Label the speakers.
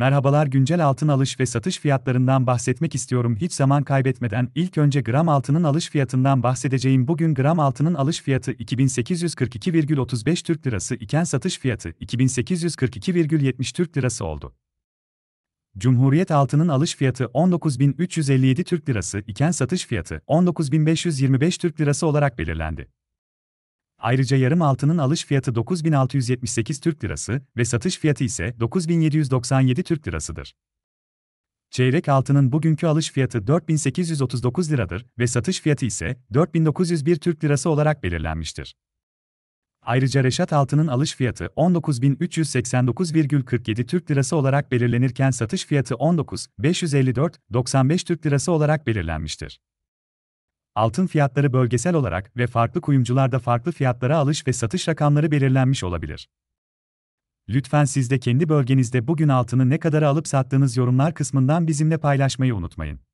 Speaker 1: Merhabalar güncel altın alış ve satış fiyatlarından bahsetmek istiyorum. Hiç zaman kaybetmeden ilk önce gram altının alış fiyatından bahsedeceğim. Bugün gram altının alış fiyatı 2842,35 Türk Lirası iken satış fiyatı 2842,70 Türk Lirası oldu. Cumhuriyet altının alış fiyatı 19357 Türk Lirası iken satış fiyatı 19525 Türk Lirası olarak belirlendi. Ayrıca yarım altının alış fiyatı 9678 Türk Lirası ve satış fiyatı ise 9797 Türk Lirasıdır. Çeyrek altının bugünkü alış fiyatı 4839 liradır ve satış fiyatı ise 4901 Türk Lirası olarak belirlenmiştir. Ayrıca reşat altının alış fiyatı 19389,47 Türk Lirası olarak belirlenirken satış fiyatı 19.554.95 Türk Lirası olarak belirlenmiştir altın fiyatları bölgesel olarak ve farklı kuyumcularda farklı fiyatlara alış ve satış rakamları belirlenmiş olabilir. Lütfen siz de kendi bölgenizde bugün altını ne kadar alıp sattığınız yorumlar kısmından bizimle paylaşmayı unutmayın.